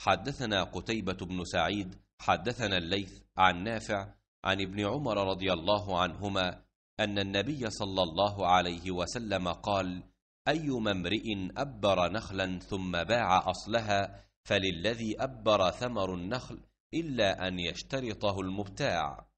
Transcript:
حدثنا قتيبة بن سعيد حدثنا الليث عن نافع عن ابن عمر رضي الله عنهما أن النبي صلى الله عليه وسلم قال أي امرئ أبر نخلا ثم باع أصلها فللذي أبر ثمر النخل إلا أن يشترطه المبتاع